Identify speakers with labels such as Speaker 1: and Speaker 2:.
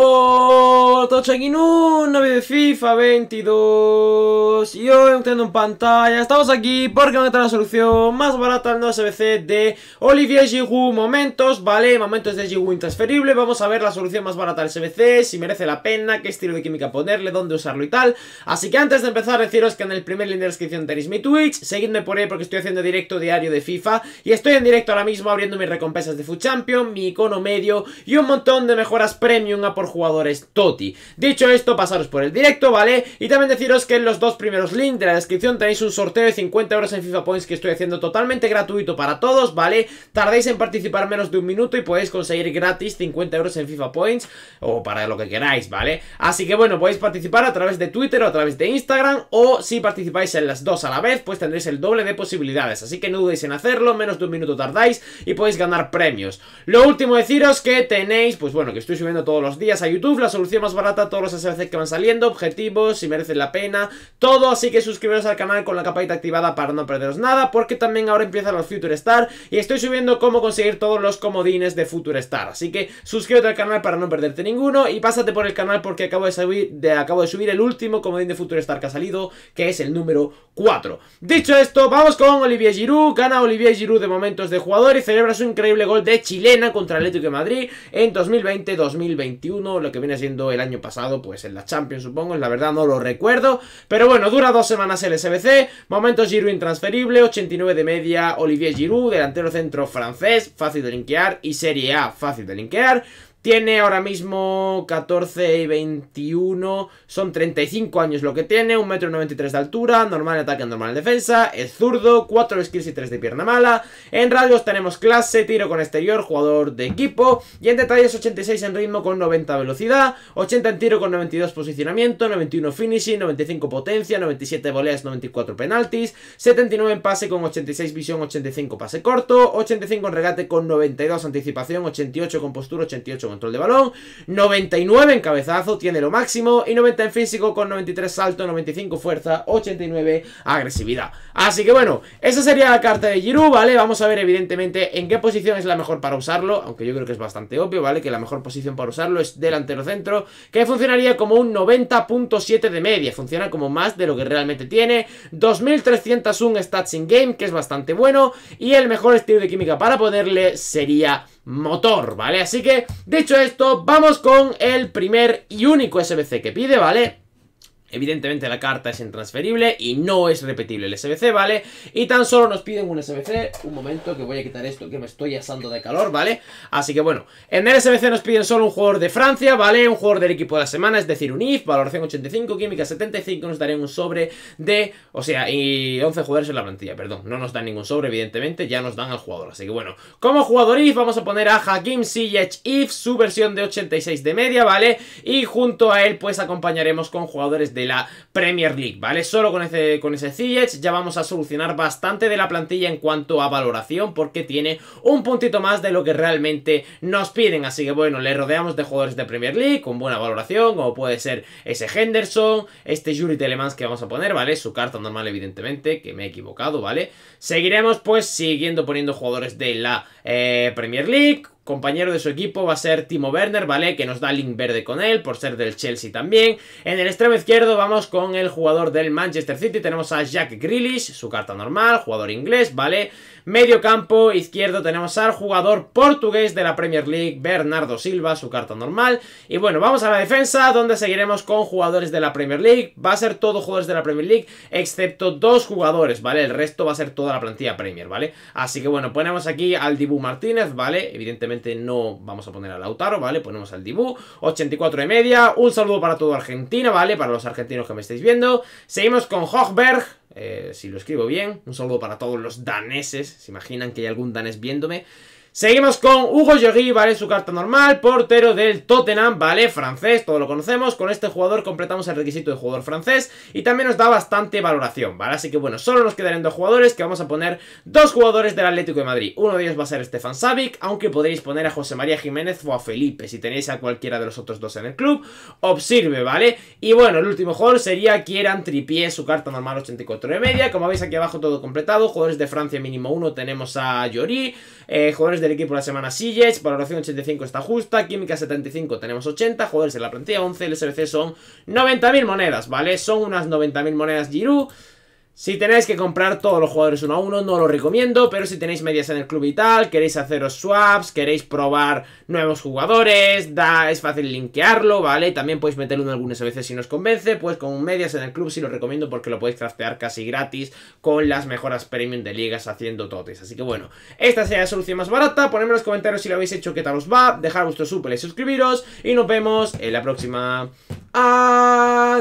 Speaker 1: Oh. todos aquí un nuevo de FIFA 22 Y hoy entrando en pantalla Estamos aquí porque vamos a tener la solución más barata al nuevo SBC de Olivier Giroud Momentos, vale, momentos de Giroud intransferible Vamos a ver la solución más barata al SBC Si merece la pena, qué estilo de química ponerle, dónde usarlo y tal Así que antes de empezar deciros que en el primer link de la descripción tenéis mi Twitch Seguidme por ahí porque estoy haciendo directo diario de FIFA Y estoy en directo ahora mismo abriendo mis recompensas de FUT Champion Mi icono medio y un montón de mejoras premium a por jugadores TOTI Dicho esto, pasaros por el directo, ¿vale? Y también deciros que en los dos primeros links de la descripción tenéis un sorteo de 50 euros en FIFA Points que estoy haciendo totalmente gratuito para todos, ¿vale? Tardéis en participar menos de un minuto y podéis conseguir gratis 50 euros en FIFA Points o para lo que queráis, ¿vale? Así que bueno, podéis participar a través de Twitter o a través de Instagram o si participáis en las dos a la vez, pues tendréis el doble de posibilidades. Así que no dudéis en hacerlo, menos de un minuto tardáis y podéis ganar premios. Lo último deciros que tenéis, pues bueno, que estoy subiendo todos los días a YouTube la solución más barata todos los SBC que van saliendo, objetivos, si merecen la pena, todo, así que suscribiros al canal con la campanita activada para no perderos nada, porque también ahora empiezan los Future Star y estoy subiendo cómo conseguir todos los comodines de Future Star, así que suscríbete al canal para no perderte ninguno y pásate por el canal porque acabo de subir, de, acabo de subir el último comodín de Future Star que ha salido, que es el número 4. Dicho esto, vamos con Olivier Giroud, gana Olivier Giroud de momentos de jugador y celebra su increíble gol de chilena contra el Atlético de Madrid en 2020-2021, lo que viene siendo el año año pasado, pues en la Champions, supongo. La verdad no lo recuerdo. Pero bueno, dura dos semanas el SBC. momentos Giroud intransferible, 89 de media, Olivier Giroud, delantero centro francés, fácil de linkear. Y Serie A, fácil de linkear. Tiene ahora mismo 14 y 21, son 35 años lo que tiene, 193 93 de altura, normal en ataque, normal defensa, es zurdo, 4 skills y 3 de pierna mala. En radios tenemos clase, tiro con exterior, jugador de equipo, y en detalles 86 en ritmo con 90 velocidad, 80 en tiro con 92 posicionamiento, 91 finishing, 95 potencia, 97 voleas, 94 penaltis, 79 en pase con 86 visión, 85 pase corto, 85 en regate con 92 anticipación, 88 con postura, 88 con control de balón, 99 en cabezazo, tiene lo máximo, y 90 en físico con 93 salto, 95 fuerza, 89 agresividad. Así que bueno, esa sería la carta de Giroud, ¿vale? Vamos a ver evidentemente en qué posición es la mejor para usarlo, aunque yo creo que es bastante obvio, ¿vale? Que la mejor posición para usarlo es delantero centro, que funcionaría como un 90.7 de media, funciona como más de lo que realmente tiene, 2301 stats in game, que es bastante bueno, y el mejor estilo de química para ponerle sería motor, ¿vale? Así que, dicho esto, vamos con el primer y único SBC que pide, ¿vale? Evidentemente la carta es intransferible y no es repetible el SBC, ¿vale? Y tan solo nos piden un SBC, un momento que voy a quitar esto que me estoy asando de calor, ¿vale? Así que bueno, en el SBC nos piden solo un jugador de Francia, ¿vale? Un jugador del equipo de la semana, es decir, un IF, valoración 85, química 75, nos darían un sobre de, o sea, y 11 jugadores en la plantilla, perdón, no nos dan ningún sobre, evidentemente, ya nos dan al jugador, así que bueno, como jugador IF vamos a poner a Hakim Ziyech IF, su versión de 86 de media, ¿vale? Y junto a él pues acompañaremos con jugadores de de la Premier League, ¿vale? Solo con, con ese Ziyech ya vamos a solucionar bastante de la plantilla en cuanto a valoración porque tiene un puntito más de lo que realmente nos piden, así que bueno, le rodeamos de jugadores de Premier League con buena valoración, como puede ser ese Henderson, este Yuri Telemans que vamos a poner, ¿vale? Su carta normal evidentemente, que me he equivocado, ¿vale? Seguiremos pues siguiendo poniendo jugadores de la eh, Premier League, compañero de su equipo va a ser Timo Werner, ¿vale? Que nos da link verde con él, por ser del Chelsea también. En el extremo izquierdo vamos con el jugador del Manchester City, tenemos a Jack Grealish, su carta normal, jugador inglés, ¿vale? Medio campo izquierdo tenemos al jugador portugués de la Premier League, Bernardo Silva, su carta normal. Y bueno, vamos a la defensa, donde seguiremos con jugadores de la Premier League. Va a ser todo jugadores de la Premier League, excepto dos jugadores, ¿vale? El resto va a ser toda la plantilla Premier, ¿vale? Así que bueno, ponemos aquí al Dibu Martínez, ¿vale? Evidentemente no vamos a poner a Lautaro, ¿vale? Ponemos al Dibu, 84 y media, un saludo para toda Argentina, ¿vale? Para los argentinos que me estáis viendo. Seguimos con Hochberg, eh, si lo escribo bien, un saludo para todos los daneses, se imaginan que hay algún danés viéndome. Seguimos con Hugo Lloris, ¿vale? Su carta normal, portero del Tottenham, ¿vale? Francés, todo lo conocemos. Con este jugador completamos el requisito de jugador francés y también nos da bastante valoración, ¿vale? Así que bueno, solo nos quedarán dos jugadores que vamos a poner dos jugadores del Atlético de Madrid. Uno de ellos va a ser Stefan Savic, aunque podéis poner a José María Jiménez o a Felipe si tenéis a cualquiera de los otros dos en el club. Observe, ¿vale? Y bueno, el último jugador sería Kieran Tripié, su carta normal 84 de media. Como veis aquí abajo todo completado. Jugadores de Francia mínimo uno tenemos a Lloris, eh, jugadores de equipo la semana Sillets, valoración 85 está justa, química 75 tenemos 80, jugadores en la plantilla 11, el SBC son 90.000 monedas, ¿vale? Son unas 90.000 monedas Giroud. Si tenéis que comprar todos los jugadores uno a uno, no lo recomiendo, pero si tenéis medias en el club y tal, queréis haceros swaps, queréis probar nuevos jugadores, da, es fácil linkearlo, ¿vale? También podéis meterlo en algunas veces si nos convence, pues con medias en el club sí lo recomiendo porque lo podéis trastear casi gratis con las mejoras premium de ligas haciendo totes. Así que bueno, esta sería la solución más barata, ponedme en los comentarios si lo habéis hecho, qué tal os va, dejar vuestro súper y suscribiros, y nos vemos en la próxima. Adiós.